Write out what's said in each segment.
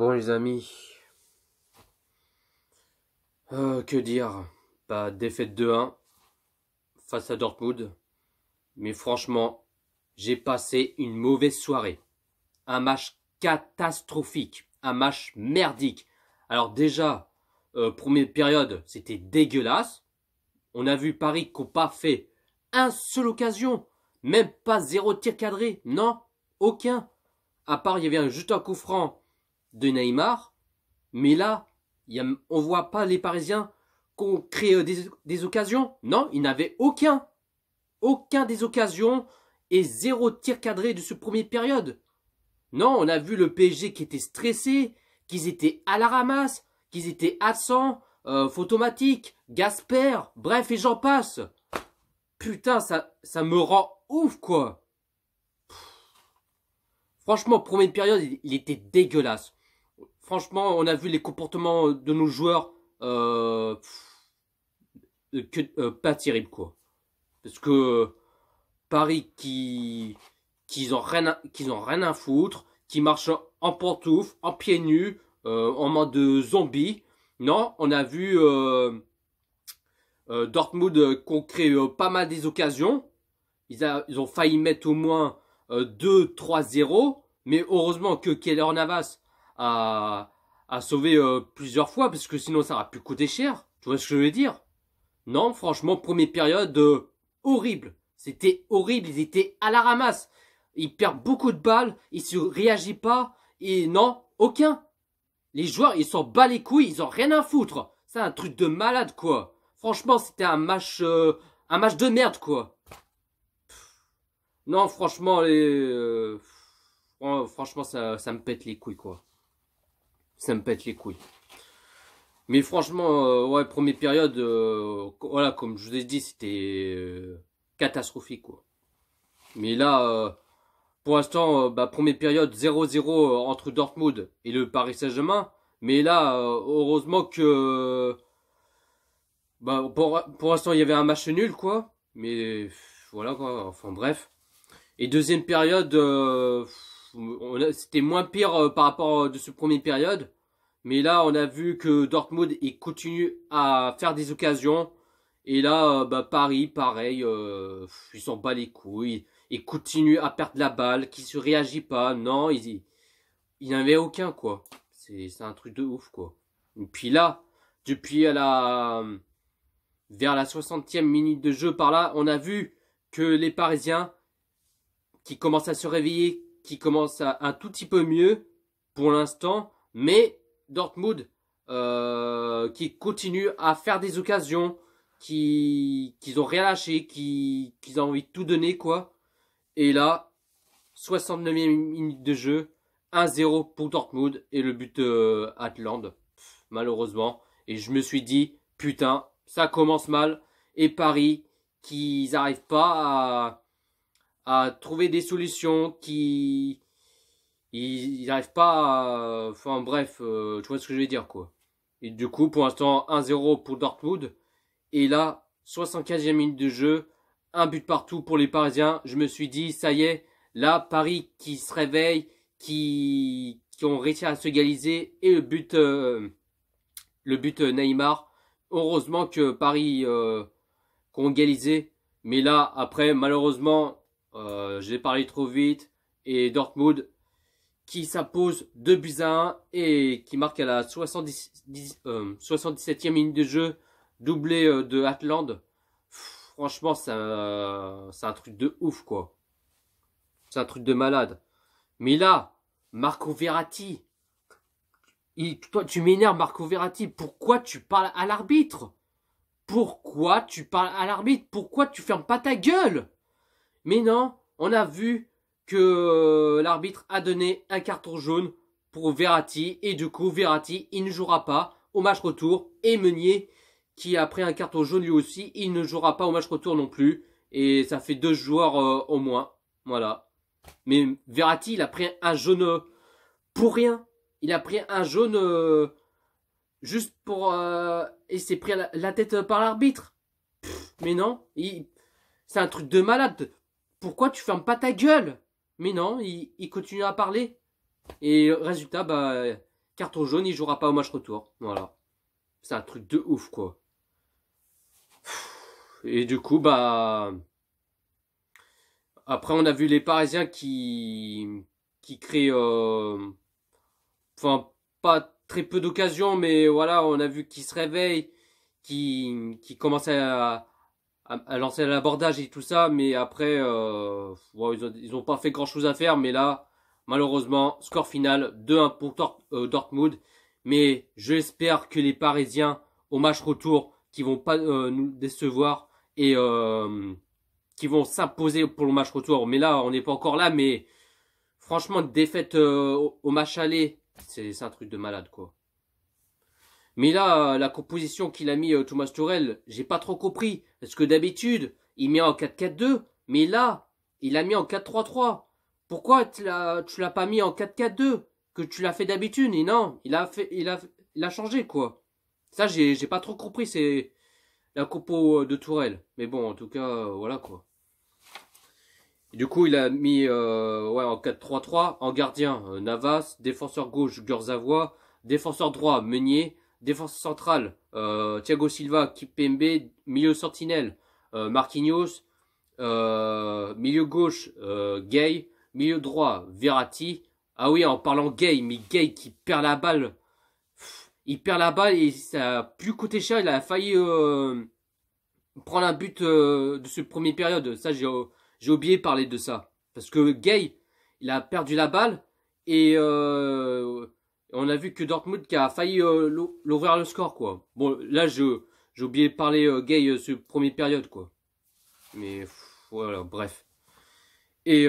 Bon les amis, euh, que dire Pas bah, défaite 2-1 face à Dortmund, mais franchement, j'ai passé une mauvaise soirée. Un match catastrophique, un match merdique. Alors déjà, euh, première période, c'était dégueulasse. On a vu Paris qui n'a pas fait un seul occasion, même pas zéro tir cadré, non, aucun. À part, il y avait juste un coup franc de Neymar, mais là, on voit pas les Parisiens qu'on crée euh, des, occasions. Non, ils n'avaient aucun. Aucun des occasions et zéro tir cadré de ce premier période. Non, on a vu le PSG qui était stressé, qu'ils étaient à la ramasse, qu'ils étaient à 100 Photomatique, Gasper, bref, et j'en passe. Putain, ça, ça me rend ouf, quoi. Franchement, première période, il était dégueulasse franchement, on a vu les comportements de nos joueurs euh, euh, pas terribles, quoi. Parce que Paris qui qu'ils ont rien ont rien à foutre, qui marchent en pantoufles, en pieds nus, euh, en mode zombie. Non, on a vu euh, Dortmund qu'on crée pas mal des occasions. Ils, ils ont failli mettre au moins 2-3-0, mais heureusement que Keller Navas à, sauver euh, plusieurs fois, parce que sinon ça aurait pu coûter cher. Tu vois ce que je veux dire Non, franchement, première période euh, horrible. C'était horrible, ils étaient à la ramasse. Ils perdent beaucoup de balles, ils se réagissent pas, et non, aucun. Les joueurs, ils s'en battent les couilles, ils ont rien à foutre. C'est un truc de malade, quoi. Franchement, c'était un match, euh, un match de merde, quoi. Non, franchement, les, franchement, ça, ça me pète les couilles, quoi ça me pète les couilles. Mais franchement, euh, ouais, première période, euh, voilà, comme je vous ai dit, c'était euh, catastrophique, quoi. Mais là, pour l'instant, bah, première période 0-0 entre Dortmund et le Paris Saint-Germain. Mais là, heureusement que, bah, pour, pour l'instant, il y avait un match nul, quoi. Mais voilà, quoi. Enfin, bref. Et deuxième période, c'était moins pire euh, par rapport euh, de ce premier période. Mais là, on a vu que Dortmund il continue à faire des occasions. Et là, euh, bah, Paris, pareil, ils s'en bat les couilles. Ils continuent à perdre la balle, qui se réagit pas. Non, il n'y en avait aucun, quoi. C'est un truc de ouf, quoi. Et puis là, depuis à la... Vers la 60e minute de jeu par là, on a vu que les Parisiens qui commencent à se réveiller, qui commence un tout petit peu mieux pour l'instant, mais Dortmund euh, qui continue à faire des occasions, qui qu'ils ont rien lâché, qui qu'ils ont envie de tout donner quoi. Et là, 69e minute de jeu, 1-0 pour Dortmund et le but euh, Atland malheureusement. Et je me suis dit putain, ça commence mal et Paris qui n'arrive pas à à trouver des solutions qui ils n'arrivent pas à... Enfin bref, euh, tu vois ce que je veux dire quoi. Et du coup, pour l'instant, 1-0 pour Dortmund. Et là, 75e minute de jeu, un but partout pour les Parisiens. Je me suis dit, ça y est, là, Paris qui se réveille, qui, qui ont réussi à se égaliser. Et le but, euh, le but euh, Neymar. Heureusement que Paris euh, qu'on égalisé. Mais là, après, malheureusement, euh, j'ai parlé trop vite, et Dortmund qui s'impose 2 buts à 1 et qui marque à la 70, euh, 77e minute de jeu, doublé euh, de Atland. franchement, c'est un, truc de ouf, quoi. C'est un truc de malade. Mais là, Marco Verratti, il, toi, tu m'énerves, Marco Verratti. Pourquoi tu parles à l'arbitre Pourquoi tu parles à l'arbitre Pourquoi tu fermes pas ta gueule mais non, on a vu que euh, l'arbitre a donné un carton jaune pour Verratti et du coup Verratti il ne jouera pas au match retour et Meunier qui a pris un carton jaune lui aussi il ne jouera pas au match retour non plus et ça fait deux joueurs euh, au moins voilà mais Verratti il a pris un jaune euh, pour rien il a pris un jaune juste pour et c'est pris la, tête par l'arbitre mais non c'est un truc de malade pourquoi tu fermes pas ta gueule Mais non, il, continue à parler. Et résultat, bah, carton jaune, il jouera pas au match retour. Voilà. C'est un truc de ouf, quoi. Et du coup, bah. Après, on a vu les Parisiens qui. qui créent. Euh, enfin, pas très peu d'occasions, mais voilà, on a vu qu'ils se réveillent, qui, qui commencent à, à, à lancer l'abordage et tout ça, mais après, euh, ils, ont, pas fait grand chose à faire, mais là, malheureusement, score final 2-1 pour euh, Dortmund, mais j'espère que les Parisiens, au match retour, qui vont pas euh, nous décevoir et qui vont s'imposer pour le match retour, mais là, on n'est pas encore là, mais franchement, défaite au match aller, c'est un truc de malade, quoi. Mais là, la composition qu'il a mis euh, Thomas Tourel, j'ai pas trop compris. Parce que d'habitude, il met en 4-4-2, mais là, il a mis en 4-3-3. Pourquoi tu l'as pas mis en 4-4-2 Que tu l'as fait d'habitude non, il a, fait, il, a, changé, quoi. Ça, j'ai pas trop compris, c'est la compo euh, de Tourelle. Mais bon, en tout cas, euh, voilà, quoi. du coup, il a mis ouais, en 4-3-3, en gardien, Navas, défenseur gauche, Gurzavois, défenseur droit, Meunier, Défense centrale, euh, Thiago Silva, qui PMB. milieu sentinelle, euh, Marquinhos, euh, milieu gauche, Gay, milieu droit, Verratti. Ah oui, en parlant Gay, mais Gay qui perd la balle. il perd la balle et ça a plus coûté cher. Il a failli prendre un but de ce premier période. Ça, j'ai oublié de parler de ça. Parce que Gay, il a perdu la balle et on a vu que Dortmund qui a failli euh, l'ouvrir le score quoi. Bon là je j'ai oublié de parler euh, Gay ce euh, premier période quoi. Mais voilà bref. Et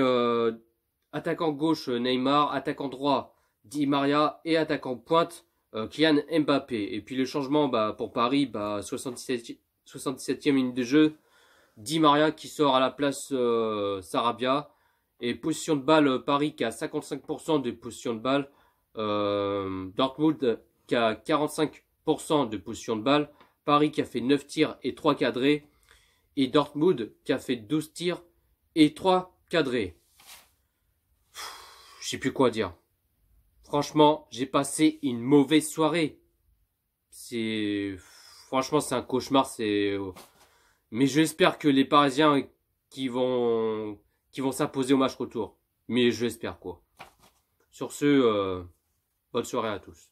attaquant gauche Neymar, attaquant droit Di Maria et attaquant pointe Kylian Mbappé. Et puis le changement bah, pour Paris bah 77 77e minute de jeu Di Maria qui sort à la place Sarabia et position de balle Paris qui a 55% de position de balle euh, Dortmund qui a 45% de position de balle, Paris qui a fait 9 tirs et 3 cadrés, et Dortmund qui a fait 12 tirs et 3 cadrés. Je sais plus quoi dire. Franchement, j'ai passé une mauvaise soirée. C'est franchement c'est un cauchemar, c'est mais j'espère que les parisiens qui vont qui vont s'imposer au match retour. Mais j'espère quoi. Sur ce euh, Bonne soirée à tous.